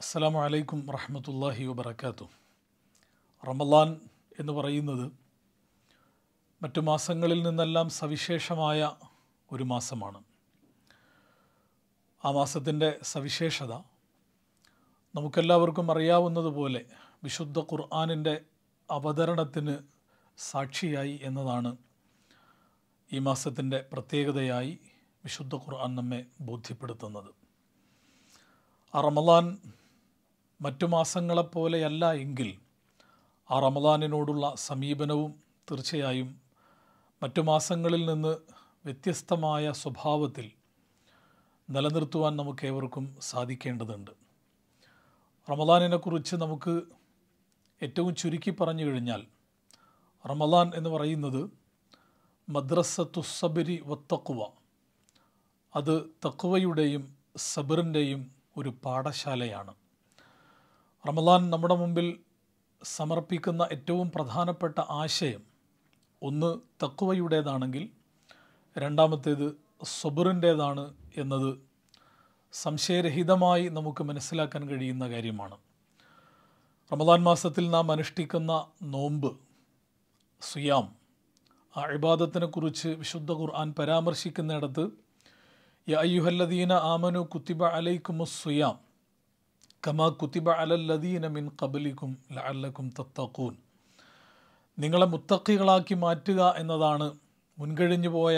അസ്സാം വലൈക്കും വറഹമത്തല്ലാഹി വബർക്കാത്തു റമലാൻ എന്ന് പറയുന്നത് മറ്റു മാസങ്ങളിൽ നിന്നെല്ലാം സവിശേഷമായ ഒരു മാസമാണ് ആ മാസത്തിൻ്റെ സവിശേഷത നമുക്കെല്ലാവർക്കും അറിയാവുന്നതുപോലെ വിശുദ്ധ ഖുർആാനിൻ്റെ അവതരണത്തിന് സാക്ഷിയായി എന്നതാണ് ഈ മാസത്തിൻ്റെ പ്രത്യേകതയായി വിശുദ്ധ ഖുർആൻ നമ്മെ ബോധ്യപ്പെടുത്തുന്നത് ആ റമലാൻ മറ്റു മാസങ്ങളെപ്പോലെയല്ല എങ്കിൽ ആ റമദാനിനോടുള്ള സമീപനവും തീർച്ചയായും മറ്റു മാസങ്ങളിൽ നിന്ന് വ്യത്യസ്തമായ സ്വഭാവത്തിൽ നിലനിർത്തുവാൻ നമുക്ക് ഏവർക്കും സാധിക്കേണ്ടതുണ്ട് റമദാനിനെക്കുറിച്ച് നമുക്ക് ഏറ്റവും ചുരുക്കി പറഞ്ഞു കഴിഞ്ഞാൽ റമദാൻ എന്ന് പറയുന്നത് മദ്രസത്തുസബരി വത്തക്കുവ അത് തക്കുവയുടെയും സബറിൻ്റെയും ഒരു പാഠശാലയാണ് റമദാൻ നമ്മുടെ മുമ്പിൽ സമർപ്പിക്കുന്ന ഏറ്റവും പ്രധാനപ്പെട്ട ആശയം ഒന്ന് തക്കുവയുടേതാണെങ്കിൽ രണ്ടാമത്തേത് സബുറിൻ്റേതാണ് എന്നത് സംശയരഹിതമായി നമുക്ക് മനസ്സിലാക്കാൻ കഴിയുന്ന കാര്യമാണ് റമദാൻ മാസത്തിൽ നാം അനുഷ്ഠിക്കുന്ന നോമ്പ് സുയാം ആ അഴിബാദത്തിനെക്കുറിച്ച് വിശുദ്ധ ഖുർആൻ പരാമർശിക്കുന്നിടത്ത് യ അയ്യുഹല്ലദീന ആമനു കുത്തിബ അലൈക്കുമുസ് സുയാം കമ കുത്തിബ അലല്ലദീന മിൻ കബലിക്കും ലഅല്ലക്കും തത്തക്കൂൻ നിങ്ങളെ മുത്തക്കികളാക്കി മാറ്റുക എന്നതാണ് മുൻകഴിഞ്ഞു പോയ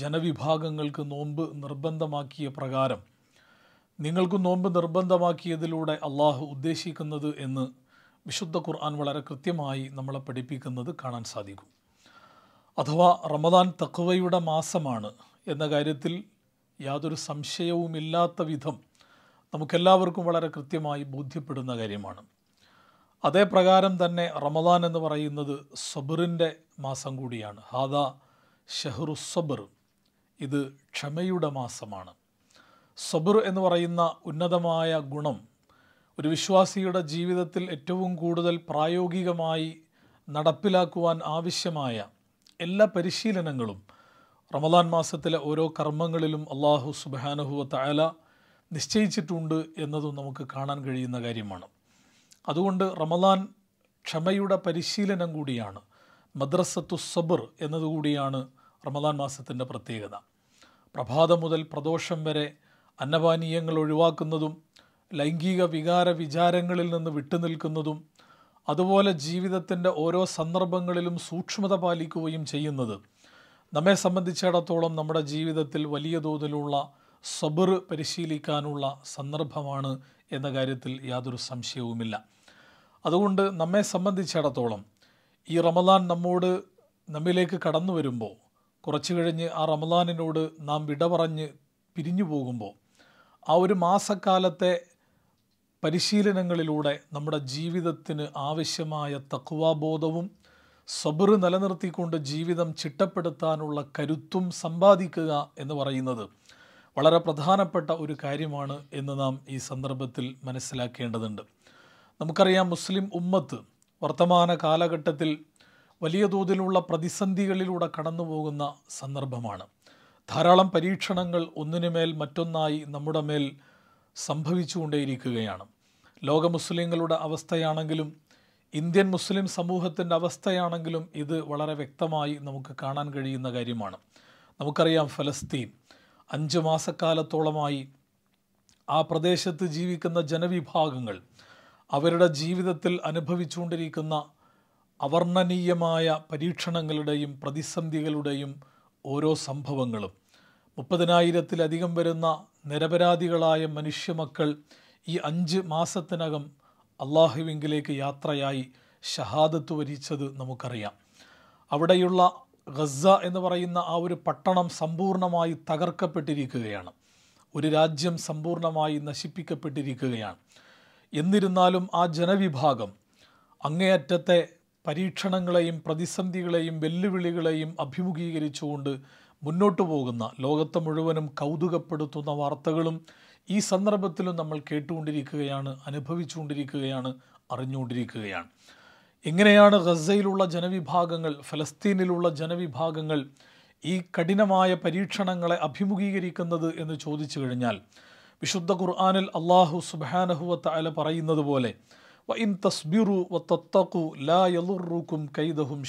ജനവിഭാഗങ്ങൾക്ക് നോമ്പ് നിർബന്ധമാക്കിയ പ്രകാരം നിങ്ങൾക്ക് നോമ്പ് നിർബന്ധമാക്കിയതിലൂടെ അള്ളാഹു ഉദ്ദേശിക്കുന്നത് എന്ന് വിശുദ്ധ ഖുർആൻ വളരെ കൃത്യമായി നമ്മളെ പഠിപ്പിക്കുന്നത് കാണാൻ സാധിക്കും അഥവാ റമദാൻ തക്വയുടെ മാസമാണ് എന്ന കാര്യത്തിൽ യാതൊരു സംശയവുമില്ലാത്ത വിധം നമുക്കെല്ലാവർക്കും വളരെ കൃത്യമായി ബോധ്യപ്പെടുന്ന കാര്യമാണ് അതേ പ്രകാരം തന്നെ റമദാൻ എന്ന് പറയുന്നത് സബറിൻ്റെ മാസം കൂടിയാണ് ഹാദ ഷെഹ്റു സബർ ഇത് ക്ഷമയുടെ മാസമാണ് സബർ എന്ന് പറയുന്ന ഉന്നതമായ ഗുണം ഒരു വിശ്വാസിയുടെ ജീവിതത്തിൽ ഏറ്റവും കൂടുതൽ പ്രായോഗികമായി നടപ്പിലാക്കുവാൻ ആവശ്യമായ എല്ലാ പരിശീലനങ്ങളും റമദാൻ മാസത്തിലെ ഓരോ കർമ്മങ്ങളിലും അള്ളാഹു സുബാനഹുവ തായാല നിശ്ചയിച്ചിട്ടുണ്ട് എന്നതും നമുക്ക് കാണാൻ കഴിയുന്ന കാര്യമാണ് അതുകൊണ്ട് റമദാൻ ക്ഷമയുടെ പരിശീലനം കൂടിയാണ് മദ്രസത്തു സബർ എന്നതുകൂടിയാണ് റമദാൻ മാസത്തിൻ്റെ പ്രത്യേകത പ്രഭാതം മുതൽ പ്രദോഷം വരെ അന്നപാനീയങ്ങൾ ഒഴിവാക്കുന്നതും ലൈംഗിക വികാര വിചാരങ്ങളിൽ നിന്ന് വിട്ടുനിൽക്കുന്നതും അതുപോലെ ജീവിതത്തിൻ്റെ ഓരോ സന്ദർഭങ്ങളിലും സൂക്ഷ്മത പാലിക്കുകയും ചെയ്യുന്നത് നമ്മെ സംബന്ധിച്ചിടത്തോളം നമ്മുടെ ജീവിതത്തിൽ വലിയ തോതിലുള്ള സബർ പരിശീലിക്കാനുള്ള സന്ദർഭമാണ് എന്ന കാര്യത്തിൽ യാതൊരു സംശയവുമില്ല അതുകൊണ്ട് നമ്മെ സംബന്ധിച്ചിടത്തോളം ഈ റമദാൻ നമ്മോട് നമ്മിലേക്ക് കടന്നു വരുമ്പോൾ കുറച്ചു കഴിഞ്ഞ് ആ റമദാനിനോട് നാം വിട പറഞ്ഞ് പിരിഞ്ഞു പോകുമ്പോൾ ആ ഒരു മാസക്കാലത്തെ പരിശീലനങ്ങളിലൂടെ നമ്മുടെ ജീവിതത്തിന് ആവശ്യമായ തക്വാബോധവും സബറ് നിലനിർത്തിക്കൊണ്ട് ജീവിതം ചിട്ടപ്പെടുത്താനുള്ള കരുത്തും സമ്പാദിക്കുക എന്ന് പറയുന്നത് വളരെ പ്രധാനപ്പെട്ട ഒരു കാര്യമാണ് എന്ന് നാം ഈ സന്ദർഭത്തിൽ മനസ്സിലാക്കേണ്ടതുണ്ട് നമുക്കറിയാം മുസ്ലിം ഉമ്മത്ത് വർത്തമാന കാലഘട്ടത്തിൽ വലിയ തോതിലുള്ള പ്രതിസന്ധികളിലൂടെ കടന്നു പോകുന്ന സന്ദർഭമാണ് ധാരാളം പരീക്ഷണങ്ങൾ ഒന്നിനുമേൽ മറ്റൊന്നായി നമ്മുടെ മേൽ സംഭവിച്ചുകൊണ്ടേയിരിക്കുകയാണ് ലോക മുസ്ലിങ്ങളുടെ അവസ്ഥയാണെങ്കിലും ഇന്ത്യൻ മുസ്ലിം സമൂഹത്തിൻ്റെ അവസ്ഥയാണെങ്കിലും ഇത് വളരെ വ്യക്തമായി നമുക്ക് കാണാൻ കഴിയുന്ന കാര്യമാണ് നമുക്കറിയാം ഫലസ്തീൻ അഞ്ച് മാസക്കാലത്തോളമായി ആ പ്രദേശത്ത് ജീവിക്കുന്ന ജനവിഭാഗങ്ങൾ അവരുടെ ജീവിതത്തിൽ അനുഭവിച്ചുകൊണ്ടിരിക്കുന്ന അവർണ്ണനീയമായ പരീക്ഷണങ്ങളുടെയും പ്രതിസന്ധികളുടെയും ഓരോ സംഭവങ്ങളും മുപ്പതിനായിരത്തിലധികം വരുന്ന നിരപരാധികളായ മനുഷ്യമക്കൾ ഈ അഞ്ച് മാസത്തിനകം അള്ളാഹുവിംഗിലേക്ക് യാത്രയായി ഷഹാദത്ത് വരിച്ചത് നമുക്കറിയാം അവിടെയുള്ള ഗസ എന്ന് പറയുന്ന ആ ഒരു പട്ടണം സമ്പൂർണ്ണമായി തകർക്കപ്പെട്ടിരിക്കുകയാണ് ഒരു രാജ്യം സമ്പൂർണ്ണമായി നശിപ്പിക്കപ്പെട്ടിരിക്കുകയാണ് എന്നിരുന്നാലും ആ ജനവിഭാഗം അങ്ങേയറ്റത്തെ പരീക്ഷണങ്ങളെയും പ്രതിസന്ധികളെയും വെല്ലുവിളികളെയും അഭിമുഖീകരിച്ചുകൊണ്ട് മുന്നോട്ടു പോകുന്ന ലോകത്ത് മുഴുവനും കൗതുകപ്പെടുത്തുന്ന വാർത്തകളും ഈ സന്ദർഭത്തിലും നമ്മൾ കേട്ടുകൊണ്ടിരിക്കുകയാണ് അനുഭവിച്ചുകൊണ്ടിരിക്കുകയാണ് അറിഞ്ഞുകൊണ്ടിരിക്കുകയാണ് എങ്ങനെയാണ് ഗസയിലുള്ള ജനവിഭാഗങ്ങൾ ഫലസ്തീനിലുള്ള ജനവിഭാഗങ്ങൾ ഈ കഠിനമായ പരീക്ഷണങ്ങളെ അഭിമുഖീകരിക്കുന്നത് എന്ന് ചോദിച്ചു കഴിഞ്ഞാൽ വിശുദ്ധ ഖുർആാനിൽ അള്ളാഹു സുബാനഹുവത്ത് അല പറയുന്നത് പോലെ ലാ കൈദഹും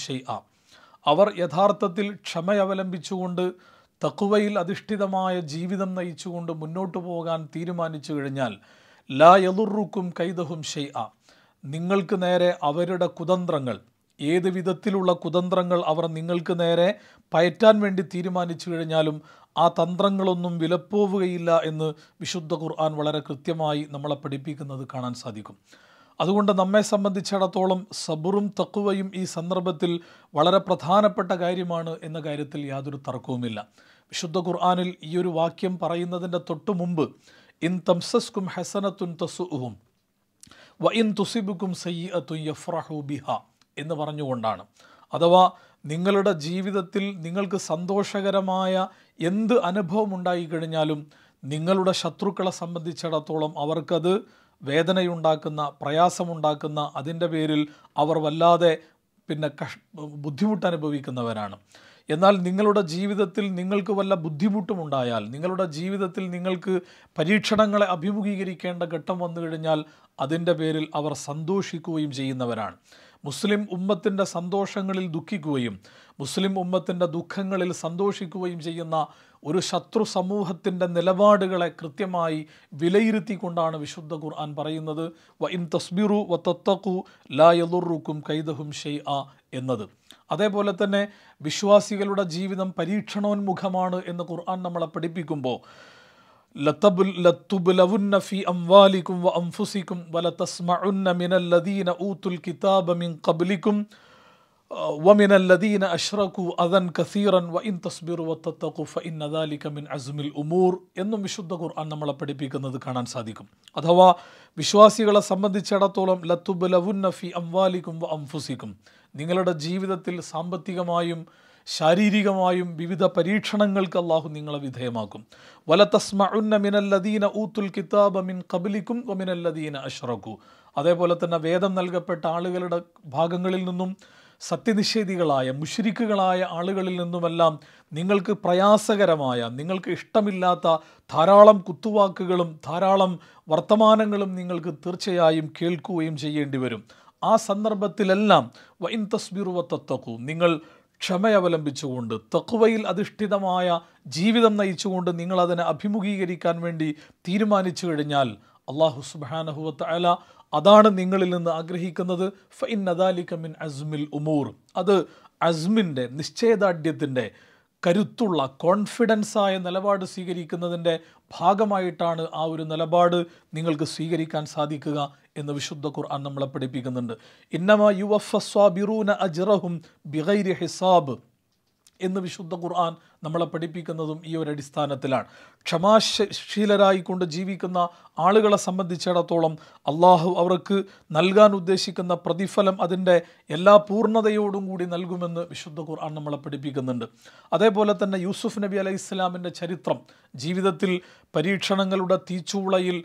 അവർ യഥാർത്ഥത്തിൽ ക്ഷമയവലംബിച്ചുകൊണ്ട് തക്കുവയിൽ അധിഷ്ഠിതമായ ജീവിതം നയിച്ചുകൊണ്ട് മുന്നോട്ടു പോകാൻ തീരുമാനിച്ചു കഴിഞ്ഞാൽ ലാ യലുറുക്കും കൈദഹും ആ നിങ്ങൾക്ക് നേരെ അവരുടെ കുതന്ത്രങ്ങൾ ഏത് വിധത്തിലുള്ള കുതന്ത്രങ്ങൾ അവർ നിങ്ങൾക്ക് നേരെ പയറ്റാൻ വേണ്ടി തീരുമാനിച്ചു കഴിഞ്ഞാലും ആ തന്ത്രങ്ങളൊന്നും വിലപ്പോവുകയില്ല എന്ന് വിശുദ്ധ ഖുർആൻ വളരെ കൃത്യമായി നമ്മളെ പഠിപ്പിക്കുന്നത് കാണാൻ സാധിക്കും അതുകൊണ്ട് നമ്മെ സംബന്ധിച്ചിടത്തോളം സബുറും തക്കുവയും ഈ സന്ദർഭത്തിൽ വളരെ പ്രധാനപ്പെട്ട കാര്യമാണ് എന്ന കാര്യത്തിൽ യാതൊരു തർക്കവുമില്ല വിശുദ്ധ ഖുർആാനിൽ ഈ ഒരു വാക്യം പറയുന്നതിൻ്റെ തൊട്ടു മുമ്പ് ഇൻ തംസസ്കും ഹസനത്തുൻ തസുഹും ഇൻ തുസിബുക്കും സയ്യത്തു യഫ്രഹു ബിഹ എന്ന് പറഞ്ഞുകൊണ്ടാണ് അഥവാ നിങ്ങളുടെ ജീവിതത്തിൽ നിങ്ങൾക്ക് സന്തോഷകരമായ എന്ത് അനുഭവം ഉണ്ടായിക്കഴിഞ്ഞാലും നിങ്ങളുടെ ശത്രുക്കളെ സംബന്ധിച്ചിടത്തോളം അവർക്കത് വേദനയുണ്ടാക്കുന്ന പ്രയാസമുണ്ടാക്കുന്ന അതിൻ്റെ പേരിൽ അവർ വല്ലാതെ പിന്നെ കഷ് ബുദ്ധിമുട്ടനുഭവിക്കുന്നവരാണ് എന്നാൽ നിങ്ങളുടെ ജീവിതത്തിൽ നിങ്ങൾക്ക് വല്ല ബുദ്ധിമുട്ടുമുണ്ടായാൽ നിങ്ങളുടെ ജീവിതത്തിൽ നിങ്ങൾക്ക് പരീക്ഷണങ്ങളെ അഭിമുഖീകരിക്കേണ്ട ഘട്ടം വന്നു കഴിഞ്ഞാൽ അതിൻ്റെ പേരിൽ അവർ സന്തോഷിക്കുകയും ചെയ്യുന്നവരാണ് മുസ്ലിം ഉമ്മത്തിൻ്റെ സന്തോഷങ്ങളിൽ ദുഃഖിക്കുകയും മുസ്ലിം ഉമ്മത്തിൻ്റെ ദുഃഖങ്ങളിൽ സന്തോഷിക്കുകയും ചെയ്യുന്ന ഒരു ശത്രു സമൂഹത്തിൻ്റെ നിലപാടുകളെ കൃത്യമായി വിലയിരുത്തിക്കൊണ്ടാണ് വിശുദ്ധ ഖുർആൻ പറയുന്നത് വ ഇൻ തസ്ബിറു വ തത്തഖു ലാ യദുറുക്കും കൈദഹും ഷെയ് എന്നത് അതേപോലെ തന്നെ വിശ്വാസികളുടെ ജീവിതം പരീക്ഷണോന്മുഖമാണ് എന്ന് ഖുർആൻ നമ്മളെ പഠിപ്പിക്കുമ്പോൾ എന്നും വിശുദ്ധ ഖുർആൻ നമ്മളെ പഠിപ്പിക്കുന്നത് കാണാൻ സാധിക്കും അഥവാ വിശ്വാസികളെ സംബന്ധിച്ചിടത്തോളം ലത്തുബലവുന്ന ഫി അംവാലിക്കും വ അംഫുസിക്കും നിങ്ങളുടെ ജീവിതത്തിൽ സാമ്പത്തികമായും ശാരീരികമായും വിവിധ പരീക്ഷണങ്ങൾക്ക് അള്ളാഹു നിങ്ങളെ വിധേയമാക്കും വലതസ്മഉന്ന മിനല്ലദീന ഊത്തുൽ കിതാബ മിൻ കബലിക്കും ഒമിനല്ലദീന അഷ്റഖു അതേപോലെ തന്നെ വേദം നൽകപ്പെട്ട ആളുകളുടെ ഭാഗങ്ങളിൽ നിന്നും സത്യനിഷേധികളായ മുഷിരിക്കുകളായ ആളുകളിൽ നിന്നുമെല്ലാം നിങ്ങൾക്ക് പ്രയാസകരമായ നിങ്ങൾക്ക് ഇഷ്ടമില്ലാത്ത ധാരാളം കുത്തുവാക്കുകളും ധാരാളം വർത്തമാനങ്ങളും നിങ്ങൾക്ക് തീർച്ചയായും കേൾക്കുകയും ചെയ്യേണ്ടി വരും ആ സന്ദർഭത്തിലെല്ലാം വൈൻ തസ്ബിറുവ തത്തക്കു നിങ്ങൾ ക്ഷമയവലംബിച്ചുകൊണ്ട് തക്കുവയിൽ അധിഷ്ഠിതമായ ജീവിതം നയിച്ചുകൊണ്ട് നിങ്ങൾ അതിനെ അഭിമുഖീകരിക്കാൻ വേണ്ടി തീരുമാനിച്ചു കഴിഞ്ഞാൽ അള്ളാഹു സുബാനഹുവത്ത് അല അതാണ് നിങ്ങളിൽ നിന്ന് ആഗ്രഹിക്കുന്നത് ഫൈൻ അദാലിക മിൻ അസ്മിൽ ഉമൂർ അത് അസ്മിൻ്റെ നിശ്ചയദാർഢ്യത്തിൻ്റെ കരുത്തുള്ള കോൺഫിഡൻസായ നിലപാട് സ്വീകരിക്കുന്നതിൻ്റെ ഭാഗമായിട്ടാണ് ആ ഒരു നിലപാട് നിങ്ങൾക്ക് സ്വീകരിക്കാൻ സാധിക്കുക എന്ന് വിശുദ്ധ ഖുർആൻ നമ്മളെ പഠിപ്പിക്കുന്നുണ്ട് ഇന്നമ യുവഫസ്വാബിറൂന അജ്റഹും ബിഗൈരി ഹിസാബ് എന്ന് വിശുദ്ധ ഖുർആൻ നമ്മളെ പഠിപ്പിക്കുന്നതും ഈ ഒരു അടിസ്ഥാനത്തിലാണ് ക്ഷമാശീലരായിക്കൊണ്ട് ജീവിക്കുന്ന ആളുകളെ സംബന്ധിച്ചിടത്തോളം അള്ളാഹു അവർക്ക് നൽകാൻ ഉദ്ദേശിക്കുന്ന പ്രതിഫലം അതിൻ്റെ എല്ലാ പൂർണ്ണതയോടും കൂടി നൽകുമെന്ന് വിശുദ്ധ ഖുർആൻ നമ്മളെ പഠിപ്പിക്കുന്നുണ്ട് അതേപോലെ തന്നെ യൂസുഫ് നബി അലൈഹി ഇസ്ലാമിൻ്റെ ചരിത്രം ജീവിതത്തിൽ പരീക്ഷണങ്ങളുടെ തീച്ചൂളയിൽ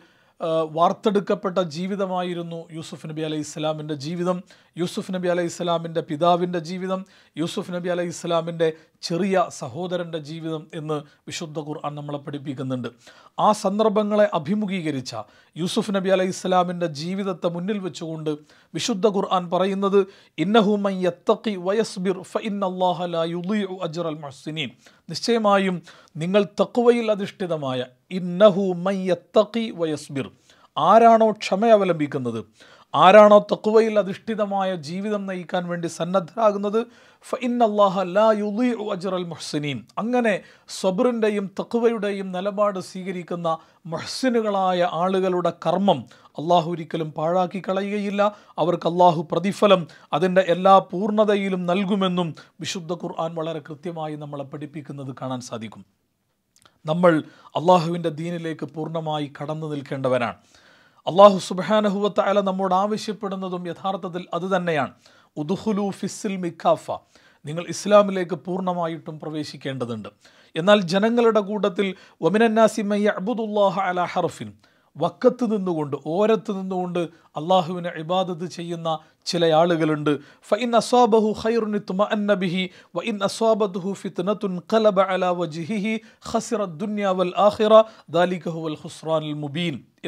വാർത്തെടുക്കപ്പെട്ട ജീവിതമായിരുന്നു യൂസുഫ് നബി അലൈഹി ഇസ്ലാമിൻ്റെ ജീവിതം യൂസുഫ് നബി അലൈഹി ഇസ്ലാമിൻ്റെ പിതാവിൻ്റെ ജീവിതം യൂസുഫ് നബി അലൈഹി ഇസ്ലാമിൻ്റെ ചെറിയ സഹോദരൻ്റെ ജീവിതം എന്ന് വിശുദ്ധ ഖുർആൻ നമ്മളെ പഠിപ്പിക്കുന്നുണ്ട് ആ സന്ദർഭങ്ങളെ അഭിമുഖീകരിച്ച യൂസുഫ് നബി അലൈഹി ഇസ്ലാമിൻ്റെ ജീവിതത്തെ മുന്നിൽ വെച്ചുകൊണ്ട് വിശുദ്ധ ഖുർആൻ പറയുന്നത് ഇന്നഹുമൻ വയസ്ബിർ ഫ ലാ യുദീഉ അജ്റൽ മുഹ്സിനീൻ നിശ്ചയമായും നിങ്ങൾ തക്കുവയിൽ അധിഷ്ഠിതമായ ഇന്നഹു മയ്യത്തക്കി വയസ്ബിർ ആരാണോ ക്ഷമ അവലംബിക്കുന്നത് ആരാണോ തക്കുവയിൽ അധിഷ്ഠിതമായ ജീവിതം നയിക്കാൻ വേണ്ടി സന്നദ്ധരാകുന്നത് അജറൽ മുഹ്സിനീൻ അങ്ങനെ സബറിൻ്റെയും തക്കുവയുടെയും നിലപാട് സ്വീകരിക്കുന്ന മുഹ്സിനുകളായ ആളുകളുടെ കർമ്മം അള്ളാഹു ഒരിക്കലും പാഴാക്കി കളയുകയില്ല അവർക്ക് അള്ളാഹു പ്രതിഫലം അതിൻ്റെ എല്ലാ പൂർണ്ണതയിലും നൽകുമെന്നും വിശുദ്ധ ഖുർആൻ വളരെ കൃത്യമായി നമ്മളെ പഠിപ്പിക്കുന്നത് കാണാൻ സാധിക്കും നമ്മൾ അള്ളാഹുവിൻ്റെ ദീനിലേക്ക് പൂർണ്ണമായി കടന്നു നിൽക്കേണ്ടവനാണ് അള്ളാഹു സുബാനഹുവത്ത അല നമ്മോട് ആവശ്യപ്പെടുന്നതും യഥാർത്ഥത്തിൽ അത് തന്നെയാണ് ഉദുഹുലു ഫിസിൽ മിക്കാഫ നിങ്ങൾ ഇസ്ലാമിലേക്ക് പൂർണ്ണമായിട്ടും പ്രവേശിക്കേണ്ടതുണ്ട് എന്നാൽ ജനങ്ങളുടെ കൂട്ടത്തിൽ ഒമിനന്നാസിമയ്യ അബുദുല്ലാഹ അല ഹറഫിൻ വക്കത്ത് നിന്നുകൊണ്ട് ഓരത്ത് നിന്നുകൊണ്ട് അള്ളാഹുവിനെ ഇബാദത്ത് ചെയ്യുന്ന ചില ആളുകളുണ്ട്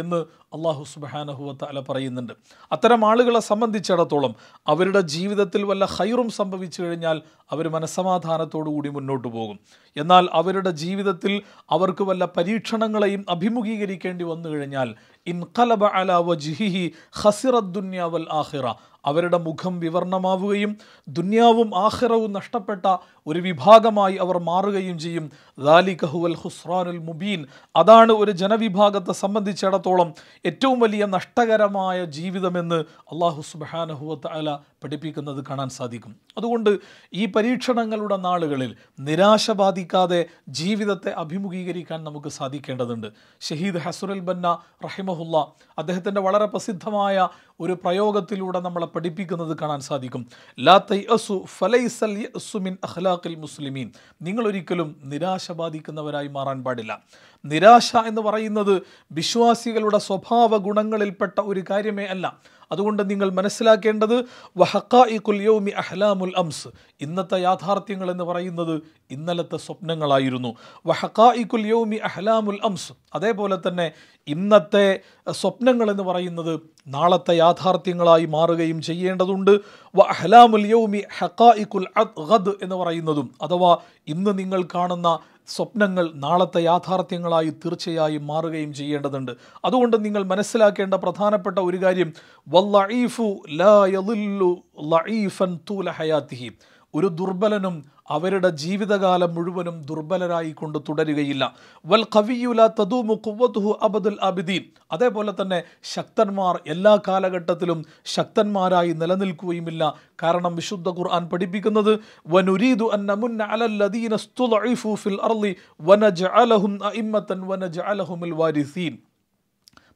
എന്ന് അള്ളാഹു സുബഹാനഹു പറയുന്നുണ്ട് അത്തരം ആളുകളെ സംബന്ധിച്ചിടത്തോളം അവരുടെ ജീവിതത്തിൽ വല്ല ഹൈറും സംഭവിച്ചു കഴിഞ്ഞാൽ അവർ മനസ്സമാധാനത്തോടുകൂടി കൂടി മുന്നോട്ട് പോകും എന്നാൽ അവരുടെ ജീവിതത്തിൽ അവർക്ക് വല്ല പരീക്ഷണങ്ങളെയും അഭിമുഖീകരിക്കേണ്ടി വന്നു കഴിഞ്ഞാൽ انقلب على وجهه خسر الدنيا والاخره അവരുടെ മുഖം വിവർണമാവുകയും ദുന്യാവും ആഹ്റവും നഷ്ടപ്പെട്ട ഒരു വിഭാഗമായി അവർ മാറുകയും ചെയ്യും ദാലി കഹുവൽ ഹുസ്രാനുൽ മുബീൻ അതാണ് ഒരു ജനവിഭാഗത്തെ സംബന്ധിച്ചിടത്തോളം ഏറ്റവും വലിയ നഷ്ടകരമായ ജീവിതമെന്ന് അള്ളാഹു സുബാനഹുവത്ത് അല പഠിപ്പിക്കുന്നത് കാണാൻ സാധിക്കും അതുകൊണ്ട് ഈ പരീക്ഷണങ്ങളുടെ നാളുകളിൽ നിരാശ ബാധിക്കാതെ ജീവിതത്തെ അഭിമുഖീകരിക്കാൻ നമുക്ക് സാധിക്കേണ്ടതുണ്ട് ഷഹീദ് ഹസുറൽ ബന്ന റഹിമഹുല്ല അദ്ദേഹത്തിൻ്റെ വളരെ പ്രസിദ്ധമായ ഒരു പ്രയോഗത്തിലൂടെ നമ്മളെ പഠിപ്പിക്കുന്നത് കാണാൻ സാധിക്കും ലാ അസു ഫലൈസൽ യസുമിൻ അഖ്ലാഖിൽ മുസ്ലിമീൻ നിങ്ങളൊരിക്കലും നിരാശ ബാധിക്കുന്നവരായി മാറാൻ പാടില്ല നിരാശ എന്ന് പറയുന്നത് വിശ്വാസികളുടെ സ്വഭാവ ഗുണങ്ങളിൽപ്പെട്ട ഒരു കാര്യമേ അല്ല അതുകൊണ്ട് നിങ്ങൾ മനസ്സിലാക്കേണ്ടത് വഹക്കായിക്കുൽ യൗമി അഹ്ലാമുൽ അംസ് ഇന്നത്തെ യാഥാർത്ഥ്യങ്ങൾ എന്ന് പറയുന്നത് ഇന്നലത്തെ സ്വപ്നങ്ങളായിരുന്നു വഹക്കായിക്കുൽ യൗമി അഹ്ലാമുൽ അംസ് അതേപോലെ തന്നെ ഇന്നത്തെ സ്വപ്നങ്ങൾ എന്ന് പറയുന്നത് നാളത്തെ യാഥാർത്ഥ്യങ്ങളായി മാറുകയും ചെയ്യേണ്ടതുണ്ട് വ അഹ്ലാമുൽ യൗമി ഹക്കായിക്കുൽ എന്ന് പറയുന്നതും അഥവാ ഇന്ന് നിങ്ങൾ കാണുന്ന സ്വപ്നങ്ങൾ നാളത്തെ യാഥാർത്ഥ്യങ്ങളായി തീർച്ചയായും മാറുകയും ചെയ്യേണ്ടതുണ്ട് അതുകൊണ്ട് നിങ്ങൾ മനസ്സിലാക്കേണ്ട പ്രധാനപ്പെട്ട ഒരു കാര്യം വല്ലീഫു ലു ലഹയാത്തിഹി ഒരു ദുർബലനും അവരുടെ ജീവിതകാലം മുഴുവനും ദുർബലരായി കൊണ്ട് തുടരുകയില്ല വൽ കവിയുല തദൂമു കുവ്വത്തുഹു അബദുൽ അബിദീൻ അതേപോലെ തന്നെ ശക്തന്മാർ എല്ലാ കാലഘട്ടത്തിലും ശക്തന്മാരായി നിലനിൽക്കുകയുമില്ല കാരണം വിശുദ്ധ ഖുർആൻ പഠിപ്പിക്കുന്നത് വനുരീദു അന്നമുന്ന അലല്ലദീന ഫിൽ അർളി വനജഅലഹും അഇമ്മതൻ വനജഅലഹുമിൽ വാരിസീൻ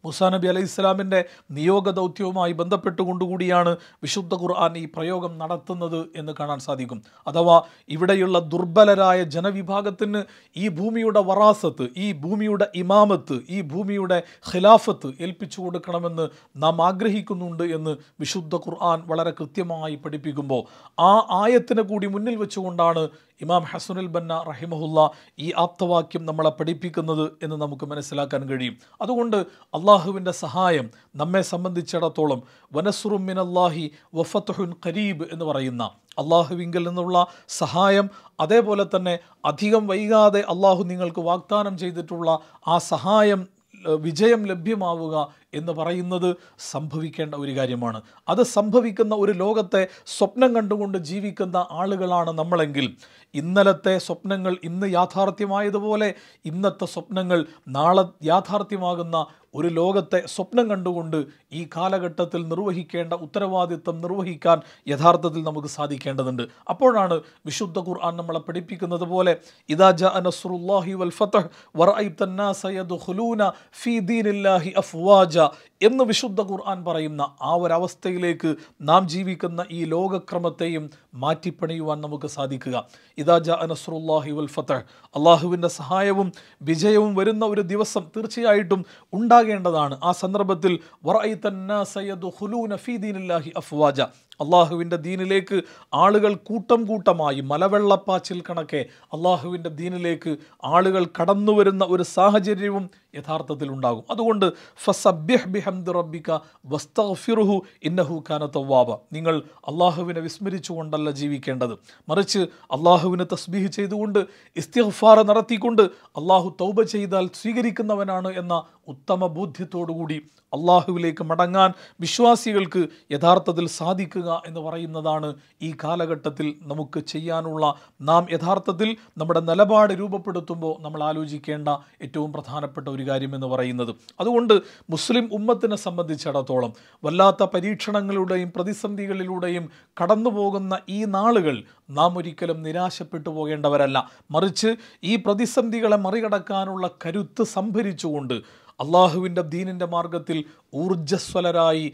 മുസാ നബി അലൈഹി ഇസ്ലാമിൻ്റെ നിയോഗ ദൗത്യവുമായി ബന്ധപ്പെട്ടുകൊണ്ടുകൂടിയാണ് വിശുദ്ധ ഖുർആൻ ഈ പ്രയോഗം നടത്തുന്നത് എന്ന് കാണാൻ സാധിക്കും അഥവാ ഇവിടെയുള്ള ദുർബലരായ ജനവിഭാഗത്തിന് ഈ ഭൂമിയുടെ വറാസത്ത് ഈ ഭൂമിയുടെ ഇമാമത്ത് ഈ ഭൂമിയുടെ ഖിലാഫത്ത് ഏൽപ്പിച്ചു കൊടുക്കണമെന്ന് നാം ആഗ്രഹിക്കുന്നുണ്ട് എന്ന് വിശുദ്ധ ഖുർആൻ വളരെ കൃത്യമായി പഠിപ്പിക്കുമ്പോൾ ആ ആയത്തിനെ കൂടി മുന്നിൽ വെച്ചുകൊണ്ടാണ് ഇമാം ഹസുനുൽ ബന്ന റഹിമഹുല്ല ഈ ആപ്തവാക്യം നമ്മളെ പഠിപ്പിക്കുന്നത് എന്ന് നമുക്ക് മനസ്സിലാക്കാൻ കഴിയും അതുകൊണ്ട് അള്ളാഹുവിൻ്റെ സഹായം നമ്മെ സംബന്ധിച്ചിടത്തോളം വനസുറുമിൻ അള്ളാഹി വഫത്തുഹുൻ ഖരീബ് എന്ന് പറയുന്ന അള്ളാഹുവിങ്കിൽ നിന്നുള്ള സഹായം അതേപോലെ തന്നെ അധികം വൈകാതെ അള്ളാഹു നിങ്ങൾക്ക് വാഗ്ദാനം ചെയ്തിട്ടുള്ള ആ സഹായം വിജയം ലഭ്യമാവുക എന്ന് പറയുന്നത് സംഭവിക്കേണ്ട ഒരു കാര്യമാണ് അത് സംഭവിക്കുന്ന ഒരു ലോകത്തെ സ്വപ്നം കണ്ടുകൊണ്ട് ജീവിക്കുന്ന ആളുകളാണ് നമ്മളെങ്കിൽ ഇന്നലത്തെ സ്വപ്നങ്ങൾ ഇന്ന് യാഥാർത്ഥ്യമായതുപോലെ ഇന്നത്തെ സ്വപ്നങ്ങൾ നാളെ യാഥാർത്ഥ്യമാകുന്ന ഒരു ലോകത്തെ സ്വപ്നം കണ്ടുകൊണ്ട് ഈ കാലഘട്ടത്തിൽ നിർവഹിക്കേണ്ട ഉത്തരവാദിത്വം നിർവഹിക്കാൻ യഥാർത്ഥത്തിൽ നമുക്ക് സാധിക്കേണ്ടതുണ്ട് അപ്പോഴാണ് വിശുദ്ധ ഖുർആൻ നമ്മളെ പഠിപ്പിക്കുന്നത് പോലെ വൽ ഫീ അഫ്വാജ എന്ന് വിശുദ്ധ ഖുർആൻ പറയുന്ന ആ ഒരവസ്ഥയിലേക്ക് നാം ജീവിക്കുന്ന ഈ ലോകക്രമത്തെയും മാറ്റിപ്പണിയുവാൻ നമുക്ക് സാധിക്കുക ഇദാജ അനസുറുല്ലാഹി വൽ ഫത്ത് അള്ളാഹുവിൻ്റെ സഹായവും വിജയവും വരുന്ന ഒരു ദിവസം തീർച്ചയായിട്ടും ഉണ്ടാകേണ്ടതാണ് ആ സന്ദർഭത്തിൽ വറൈ തന്നാ സയ്യദ് ഹുലൂന ഫീദീനില്ലാഹി അഫ്വാജ അള്ളാഹുവിൻ്റെ ദീനിലേക്ക് ആളുകൾ കൂട്ടം കൂട്ടമായി മലവെള്ളപ്പാച്ചിൽ കണക്കെ അള്ളാഹുവിൻ്റെ ദീനിലേക്ക് ആളുകൾ കടന്നു വരുന്ന ഒരു സാഹചര്യവും യഥാർത്ഥത്തിൽ ഉണ്ടാകും അതുകൊണ്ട് റബ്ബിക ഇന്നഹു കാന നിങ്ങൾ അള്ളാഹുവിനെ വിസ്മരിച്ചുകൊണ്ടല്ല ജീവിക്കേണ്ടത് മറിച്ച് അള്ളാഹുവിനെ തസ്ബീഹ് ചെയ്തുകൊണ്ട് ഇസ്തിഗ്ഫാർ നടത്തിക്കൊണ്ട് അള്ളാഹു തൗബ ചെയ്താൽ സ്വീകരിക്കുന്നവനാണ് എന്ന ഉത്തമ ബോധ്യത്തോടുകൂടി അള്ളാഹുവിലേക്ക് മടങ്ങാൻ വിശ്വാസികൾക്ക് യഥാർത്ഥത്തിൽ സാധിക്കുക എന്ന് പറയുന്നതാണ് ഈ കാലഘട്ടത്തിൽ നമുക്ക് ചെയ്യാനുള്ള നാം യഥാർത്ഥത്തിൽ നമ്മുടെ നിലപാട് രൂപപ്പെടുത്തുമ്പോൾ നമ്മൾ ആലോചിക്കേണ്ട ഏറ്റവും പ്രധാനപ്പെട്ട ഒരു കാര്യം എന്ന് പറയുന്നത് അതുകൊണ്ട് മുസ്ലിം ഉമ്മത്തിനെ സംബന്ധിച്ചിടത്തോളം വല്ലാത്ത പരീക്ഷണങ്ങളുടെയും പ്രതിസന്ധികളിലൂടെയും കടന്നു ഈ നാളുകൾ നാം ഒരിക്കലും നിരാശപ്പെട്ടു പോകേണ്ടവരല്ല മറിച്ച് ഈ പ്രതിസന്ധികളെ മറികടക്കാനുള്ള കരുത്ത് സംഭരിച്ചുകൊണ്ട് അള്ളാഹുവിൻ്റെ ദീനിൻ്റെ മാർഗത്തിൽ ഊർജ്ജസ്വലരായി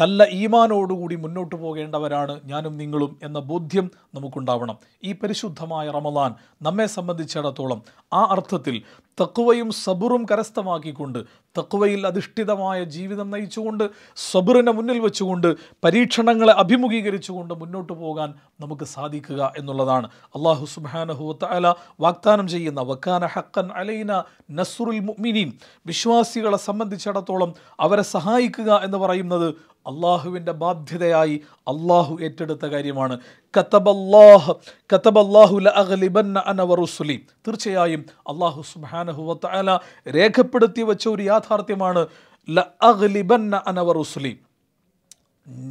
നല്ല ഈമാനോടുകൂടി മുന്നോട്ട് പോകേണ്ടവരാണ് ഞാനും നിങ്ങളും എന്ന ബോധ്യം നമുക്കുണ്ടാവണം ഈ പരിശുദ്ധമായ റമദാൻ നമ്മെ സംബന്ധിച്ചിടത്തോളം ആ അർത്ഥത്തിൽ തക്കുവയും സബുറും കരസ്ഥമാക്കിക്കൊണ്ട് തക്കുവയിൽ അധിഷ്ഠിതമായ ജീവിതം നയിച്ചുകൊണ്ട് സബുറിനെ മുന്നിൽ വെച്ചുകൊണ്ട് പരീക്ഷണങ്ങളെ അഭിമുഖീകരിച്ചുകൊണ്ട് മുന്നോട്ട് പോകാൻ നമുക്ക് സാധിക്കുക എന്നുള്ളതാണ് അള്ളാഹു സുബാനഹുല വാഗ്ദാനം ചെയ്യുന്ന വക്കാന ഹക്കൻ അലൈന നസ്റുൽ മുഅ്മിനീൻ വിശ്വാസികളെ സംബന്ധിച്ചിടത്തോളം അവരെ സഹായിക്കുക എന്ന് പറയുന്നത് അള്ളാഹുവിൻ്റെ ബാധ്യതയായി അള്ളാഹു ഏറ്റെടുത്ത കാര്യമാണ് ലഅഗ്ലിബന്ന അന തീർച്ചയായും അള്ളാഹു സുബ്ഹാനഹു വതആല രേഖപ്പെടുത്തി വെച്ച ഒരു യാഥാർത്ഥ്യമാണ് ലഅഗ്ലിബന്ന അന വറുസുലി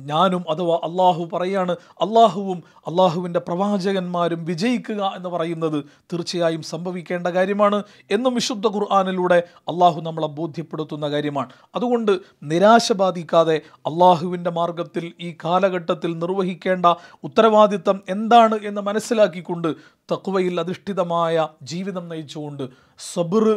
ഞാനും അഥവാ അള്ളാഹു പറയാണ് അള്ളാഹുവും അള്ളാഹുവിൻ്റെ പ്രവാചകന്മാരും വിജയിക്കുക എന്ന് പറയുന്നത് തീർച്ചയായും സംഭവിക്കേണ്ട കാര്യമാണ് എന്നും വിശുദ്ധ ഖുർആാനിലൂടെ അള്ളാഹു നമ്മളെ ബോധ്യപ്പെടുത്തുന്ന കാര്യമാണ് അതുകൊണ്ട് നിരാശ ബാധിക്കാതെ അള്ളാഹുവിൻ്റെ മാർഗത്തിൽ ഈ കാലഘട്ടത്തിൽ നിർവഹിക്കേണ്ട ഉത്തരവാദിത്തം എന്താണ് എന്ന് മനസ്സിലാക്കിക്കൊണ്ട് തക്കുവയിൽ അധിഷ്ഠിതമായ ജീവിതം നയിച്ചുകൊണ്ട് സബിറ്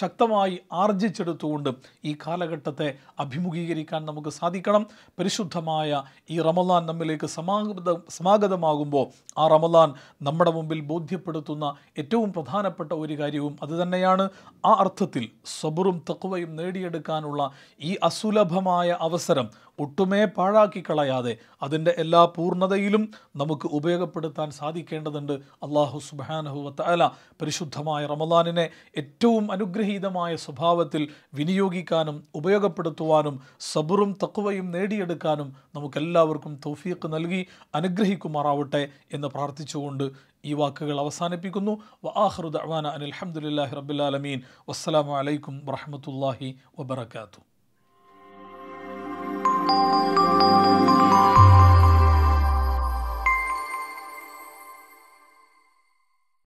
ശക്തമായി ആർജിച്ചെടുത്തുകൊണ്ട് ഈ കാലഘട്ടത്തെ അഭിമുഖീകരിക്കാൻ നമുക്ക് സാധിക്കണം പരിശുദ്ധമായ ഈ റമലാൻ നമ്മിലേക്ക് സമാഗത സമാഗതമാകുമ്പോൾ ആ റമലാൻ നമ്മുടെ മുമ്പിൽ ബോധ്യപ്പെടുത്തുന്ന ഏറ്റവും പ്രധാനപ്പെട്ട ഒരു കാര്യവും അതുതന്നെയാണ് ആ അർത്ഥത്തിൽ സബറും തക്കുവയും നേടിയെടുക്കാനുള്ള ഈ അസുലഭമായ അവസരം ഒട്ടുമേ പാഴാക്കി കളയാതെ അതിൻ്റെ എല്ലാ പൂർണ്ണതയിലും നമുക്ക് ഉപയോഗപ്പെടുത്താൻ സാധിക്കേണ്ടതുണ്ട് അള്ളാഹു സുബാനഹു വത്തല പരിശുദ്ധമായ റമലാനിനെ ഏറ്റവും അനുഗ്രഹം അഗ്രഹീതമായ സ്വഭാവത്തിൽ വിനിയോഗിക്കാനും ഉപയോഗപ്പെടുത്തുവാനും സബുറും തക്കുവയും നേടിയെടുക്കാനും നമുക്കെല്ലാവർക്കും തൗഫീഖ് നൽകി അനുഗ്രഹിക്കുമാറാവട്ടെ എന്ന് പ്രാർത്ഥിച്ചുകൊണ്ട് ഈ വാക്കുകൾ അവസാനിപ്പിക്കുന്നു വആഹ്റു ദഅ്വാന അനിൽ അൽഹംദുലില്ലാഹി റബ്ബിൽ ആലമീൻ വസ്സലാമു അലൈക്കും വറഹ്മത്തുള്ളാഹി വബറകാതുഹു